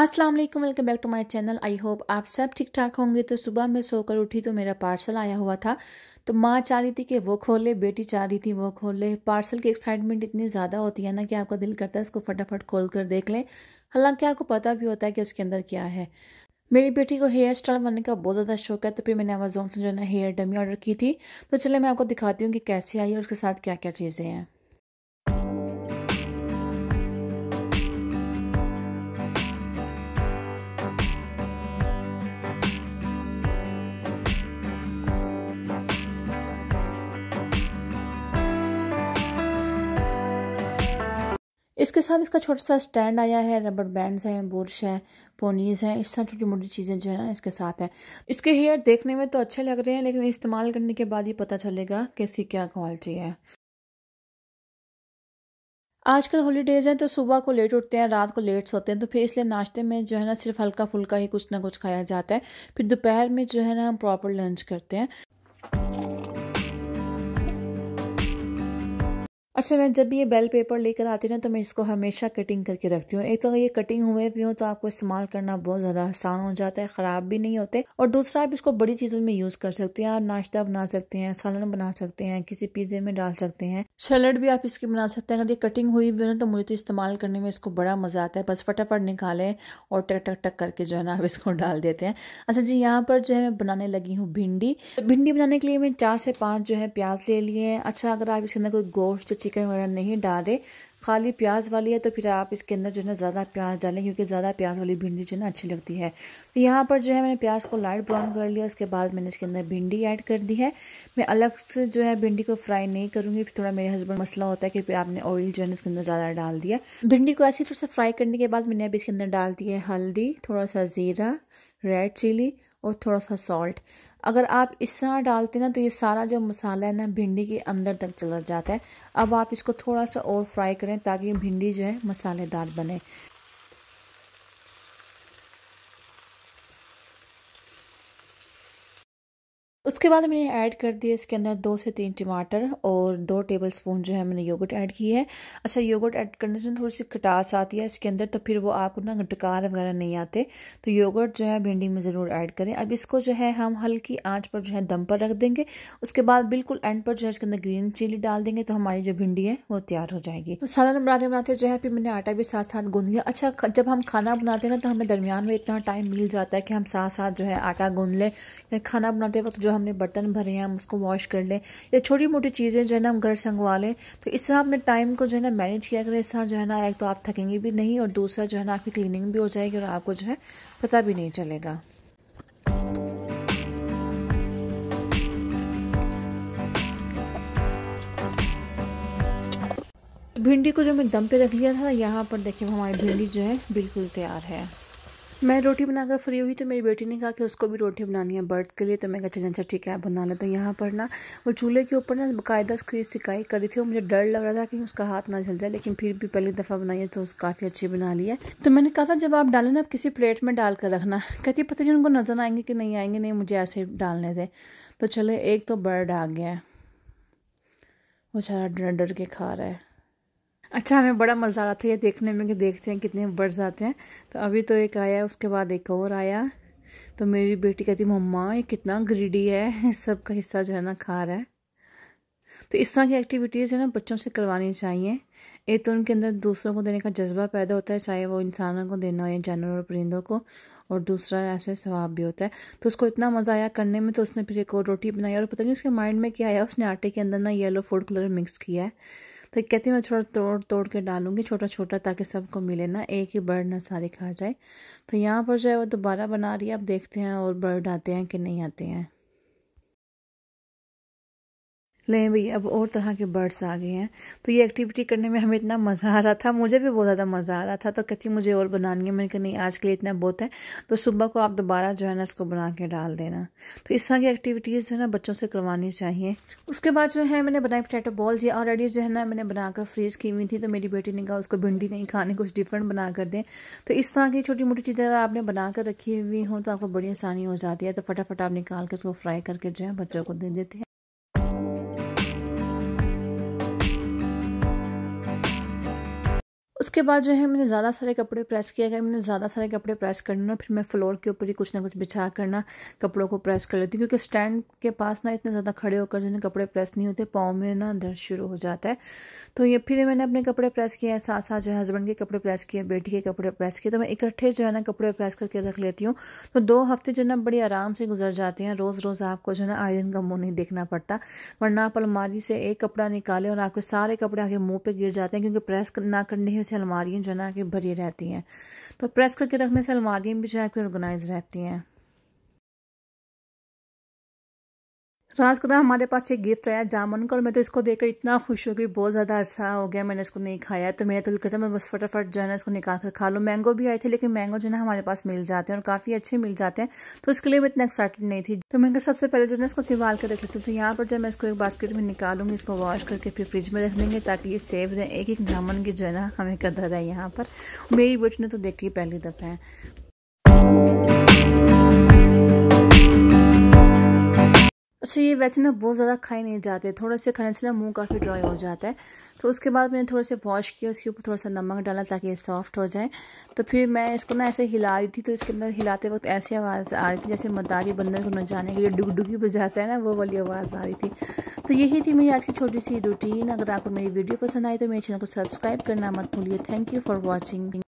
Aslam welcome back to my channel I hope आप सब ठीक ठाक होंगे तो सुबह मैं सोकर उठी तो मेरा पार्सल आया हुआ था तो माँ चाह रही थी कि वो खोले बेटी चाह रही थी वो खोल ले पार्सल की एक्साइटमेंट इतनी ज़्यादा होती है ना कि आपका दिल करता है उसको फटाफट खोल कर देख लें हालांकि आपको पता भी होता है कि इसके अंदर क्या है मेरी बेटी को हेयर स्टाइल बनने का बहुत ज़्यादा शौक है तो फिर मैंने अमेजोन से जो है ना हेयर डमी ऑर्डर की थी तो चले मैं आपको दिखाती हूँ कि कैसे आई और उसके साथ क्या क्या चीज़ें हैं इसके साथ इसका छोटा सा स्टैंड आया है रबर बैंड्स हैं बुरश है पोनीज हैं इस तरह छोटी मोटी चीज़ें जो है ना इसके साथ हैं इसके हेयर देखने में तो अच्छे लग रहे हैं लेकिन इस्तेमाल करने के बाद ही पता चलेगा कि इसकी क्या क्वालिटी है आजकल हॉलीडेज़ हैं तो सुबह को लेट उठते हैं रात को लेट सोते हैं तो फिर इसलिए नाश्ते में जो है ना सिर्फ हल्का फुल्का ही कुछ ना कुछ खाया जाता है फिर दोपहर में जो है ना हम प्रॉपर लंच करते हैं अच्छा मैं जब भी ये बेल पेपर लेकर आती ना तो मैं इसको हमेशा कटिंग करके रखती हूँ एक तो ये कटिंग हुए भी हो तो आपको इस्तेमाल करना बहुत ज़्यादा आसान हो जाता है ख़राब भी नहीं होते और दूसरा आप इसको बड़ी चीज़ों में यूज़ कर सकते हैं आप नाश्ता बना सकते हैं सालन बना सकते हैं किसी पिज्ज़े में डाल सकते हैं सैलड भी आप इसकी बना सकते हैं अगर ये कटिंग हुई भी ना तो मुझे तो इस्तेमाल करने में इसको बड़ा मज़ा आता है बस फटाफट निकालें और टक टक टक करके जो है ना आप इसको डाल देते हैं अच्छा जी यहाँ पर जो है मैं बनाने लगी हूँ भिंडी भिंडी बनाने के लिए मैं चार से पाँच जो है प्याज ले लिए अच्छा अगर आप इसके अंदर कोई गोश्त चिकन वगैरह नहीं डाले खाली प्याज वाली है तो फिर आप इसके अंदर जो है ना ज़्यादा प्याज डालें क्योंकि ज़्यादा प्याज वाली भिंडी जो है ना अच्छी लगती है तो यहाँ पर जो है मैंने प्याज को लाइट ब्राउन कर लिया उसके बाद मैंने इसके अंदर भिंडी ऐड कर दी है मैं अलग से जो है भिंडी को फ्राई नहीं करूँगी फिर थोड़ा मेरे हस्बैंड मसला होता है कि फिर आपने ऑयल जो है ना इसके अंदर ज़्यादा डाल दिया भिंडी को ऐसे थोड़ा सा फ्राई करने के बाद मैंने अभी इसके अंदर डाल दिया है हल्दी थोड़ा सा ज़ीरा रेड चिली और थोड़ा सा सॉल्ट अगर आप इस तरह डालते ना तो ये सारा जो मसाला है ना भिंडी के अंदर तक चला जाता है अब आप इसको थोड़ा सा और फ्राई करें ताकि भिंडी जो है मसालेदार बने उसके बाद मैंने ऐड कर दिया इसके अंदर दो से तीन टमाटर और दो टेबल स्पून जो है मैंने योगर्ट ऐड की है अच्छा योगर्ट ऐड करने से थोड़ी सी खटास आती है इसके अंदर तो फिर वो आपको ना डकार वगैरह नहीं आते तो योगर्ट जो है भिंडी में ज़रूर ऐड करें अब इसको जो है हम हल्की आंच पर जो है दम पर रख देंगे उसके बाद बिल्कुल एंड पर जो है इसके अंदर ग्रीन चिली डाल देंगे तो हमारी जो भिंडी है वो तैयार हो जाएगी तो सालन बनाते बनाते जो है फिर मैंने आटा भी साथ साथ गूँध लिया अच्छा जब हम खाना बनाते हैं ना तो हमें दरमियान में इतना टाइम मिल जाता है कि हम साथ साथ जो है आटा गूँध लें खाना बनाते वक्त जो हमने बर्तन भरे हैं हम उसको वॉश कर लें या छोटी मोटी चीज़ें जो है ना हम घर संगवा लें तो इस तरह अपने टाइम को जो है ना मैनेज किया करें इस तरह जो है ना एक तो आप थकेंगे भी नहीं और दूसरा जो है ना आपकी क्लीनिंग भी हो जाएगी और आपको जो है पता भी नहीं चलेगा भिंडी को जो मैं दम पे रख लिया था यहाँ पर देखिए हमारी भिंडी जो है बिल्कुल तैयार है मैं रोटी बनाकर फ्री हुई तो मेरी बेटी ने कहा कि उसको भी रोटी बनानी है बर्थ के लिए तो मैं कहा चलें अच्छा ठीक है आप बना लें तो यहाँ पर ना वो चूल्हे के ऊपर ना बाकायदा उसकी सिकाई करी थी और मुझे डर लग रहा था कि उसका हाथ ना जल जाए लेकिन फिर भी पहली दफ़ा बनाई है तो काफ़ी अच्छी बना ली है तो मैंने कहा था जब आप डालें ना आप किसी प्लेट में डाल कर रखना कहती पता नहीं उनको नज़र आएंगे कि नहीं आएंगे नहीं मुझे ऐसे डालने दें तो चले एक तो बर्ड आ गया है वो सारा डर डर के खा रहा है अच्छा हमें बड़ा मज़ा आ रहा था ये देखने में कि देखते हैं कितने बर्ड्स आते हैं तो अभी तो एक आया उसके बाद एक और आया तो मेरी बेटी कहती मम्मा ये कितना ग्रीडी है सब का हिस्सा जो है ना खा रहा है तो इस तरह की एक्टिविटीज़ जो है ना बच्चों से करवानी चाहिए एक तो उनके अंदर दूसरों को देने का जज्बा पैदा होता है चाहे वो इंसानों को देना हो या जानवरों और परिंदों को और दूसरा ऐसे स्वभाव भी होता है तो उसको इतना मज़ा आया करने में तो उसने फिर एक और रोटी बनाई और पता नहीं उसके माइंड में क्या आया उसने आटे के अंदर ना येलो फूड कलर मिक्स किया है तो कहती मैं थोड़ा तोड़ तोड़ के डालूंगी छोटा छोटा ताकि सबको मिले ना एक ही बर्ड ना सारे खा जाए तो यहाँ पर जो है वो दोबारा बना रही है अब देखते हैं और बर्ड आते हैं कि नहीं आते हैं लें भाई अब और तरह के बर्ड्स आ गए हैं तो ये एक्टिविटी करने में हमें इतना मज़ा आ रहा था मुझे भी बहुत ज़्यादा मज़ा आ रहा था तो कहती मुझे और बनानी है मैंने कहा नहीं आज के लिए इतना बहुत है तो सुबह को आप दोबारा जो है ना इसको बना के डाल देना तो इस तरह की एक्टिविटीज़ जो है ना बच्चों से करवानी चाहिए उसके बाद जो है मैंने बनाई पटेटो बॉल्स ये ऑलरेडी जो है ना मैंने बनाकर फ्रीज की हुई थी तो मेरी बेटी ने कहा उसको भिंडी नहीं खाने कुछ डिफरेंट बना कर दें तो इस तरह की छोटी मोटी चीज़ें अगर आपने बना कर रखी हुई हों तो आपको बड़ी आसानी हो जाती है तो फटाफट आप निकाल के उसको फ्राई करके जो है बच्चों को दे देते हैं उसके बाद जो है मैंने ज़्यादा सारे कपड़े प्रेस किया गया मैंने ज़्यादा सारे कपड़े प्रेस करना फिर मैं फ्लोर के ऊपर ही कुछ ना कुछ बिछा करना कपड़ों को प्रेस कर लेती हूँ क्योंकि स्टैंड के पास ना इतने ज़्यादा खड़े होकर जो है कपड़े प्रेस नहीं होते पाँव में ना दर्द शुरू हो जाता है तो ये फिर मैंने अपने कपड़े प्रेस किए साथ साथ जो है हस्बैंड के कपड़े प्रेस किए बेटी के कपड़े प्रेस किए तो मैं इकट्ठे जो है ना कपड़े प्रेस करके रख लेती हूँ तो दो हफ्ते जो है ना बड़ी आराम से गुजर जाते हैं रोज़ रोज़ आपको जो है ना आयरन का मुँह नहीं देखना पड़ता वरना आप अलमारी से एक कपड़ा निकालें और आपके सारे कपड़े आगे मुँह पर गिर जाते हैं क्योंकि प्रेस ना करने ही उसे अलमारियाँ जो है ना कि भरी रहती हैं तो प्रेस करके रखने से अलमारियाँ भी जो है कि ऑर्गेनाइज रहती हैं रात को ना हमारे पास एक गिफ्ट आया जामुन का और मैं तो इसको देखकर इतना खुश हो गई बहुत ज़्यादा अरसा हो गया मैंने इसको नहीं खाया तो मेरा दिल करता मैं बस फटाफट जो है ना इसको निकाल कर खा लूँ मैंगो भी आए थे लेकिन मैंगो जो है ना हमारे पास मिल जाते हैं और काफ़ी अच्छे मिल जाते हैं तो उसके लिए मैं इतना एक्साइटेड नहीं थी तो मैंने सबसे पहले जो है ना इसको सिवाल कर रख लेती तो यहाँ पर जो मैं इसको एक बास्केट में निकालूंगी इसको वॉश करके फिर फ्रिज में रख देंगे ताकि ये सेफ रहे एक एक जामुन की जो है ना हमें कदर है यहाँ पर मेरी बेटी ने तो देखी पहली दफ़ा है से ये वैसे ना बहुत ज़्यादा खाए नहीं जाते थोड़े से खाने से ना मुंह काफ़ी ड्राई हो जाता है तो उसके बाद मैंने थोड़े से वॉश किया उसके ऊपर थोड़ा सा नमक डाला ताकि ये सॉफ्ट हो जाए तो फिर मैं इसको ना ऐसे हिला रही थी तो इसके अंदर हिलाते वक्त ऐसी आवाज़ आ रही थी जैसे मदारी बंदर को न जाने के लिए डुगडुगी बजाता है ना वो वाली आवाज़ आ रही थी तो यही थी मेरी आज की छोटी सी रूटीन अगर आपको मेरी वीडियो पसंद आई तो मेरे चैनल को सब्सक्राइब करना मत भूलिए थैंक यू फॉर वॉचिंग